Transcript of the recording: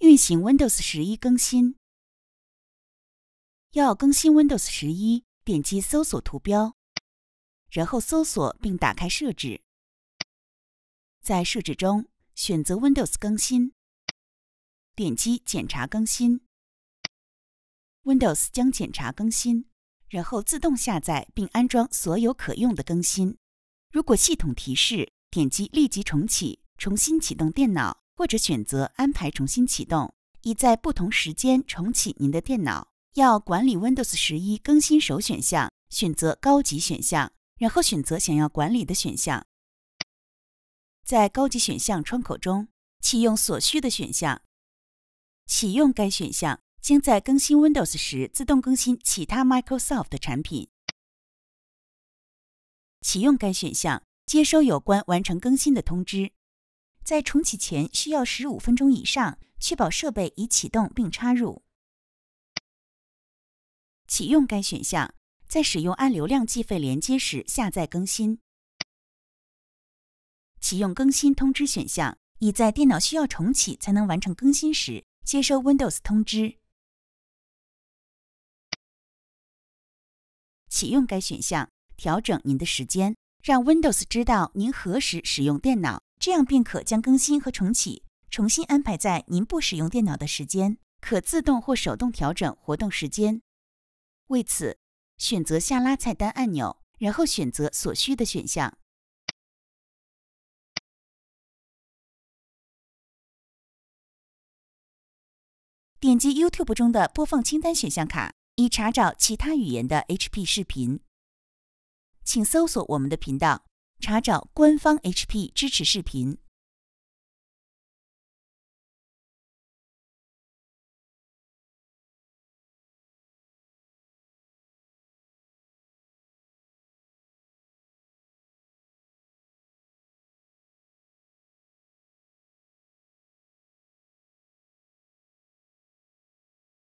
运行 Windows 十一更新。要更新 Windows 十一，点击搜索图标，然后搜索并打开设置。在设置中，选择 Windows 更新，点击检查更新。Windows 将检查更新，然后自动下载并安装所有可用的更新。如果系统提示，点击立即重启，重新启动电脑。或者选择安排重新启动，以在不同时间重启您的电脑。要管理 Windows 11更新首选项，选择高级选项，然后选择想要管理的选项。在高级选项窗口中，启用所需的选项。启用该选项将在更新 Windows 时自动更新其他 Microsoft 的产品。启用该选项，接收有关完成更新的通知。在重启前需要十五分钟以上，确保设备已启动并插入。启用该选项，在使用按流量计费连接时下载更新。启用更新通知选项，已在电脑需要重启才能完成更新时接收 Windows 通知。启用该选项，调整您的时间，让 Windows 知道您何时使用电脑。这样便可将更新和重启重新安排在您不使用电脑的时间，可自动或手动调整活动时间。为此，选择下拉菜单按钮，然后选择所需的选项。点击 YouTube 中的播放清单选项卡，以查找其他语言的 HP 视频。请搜索我们的频道。查找官方 HP 支持视频。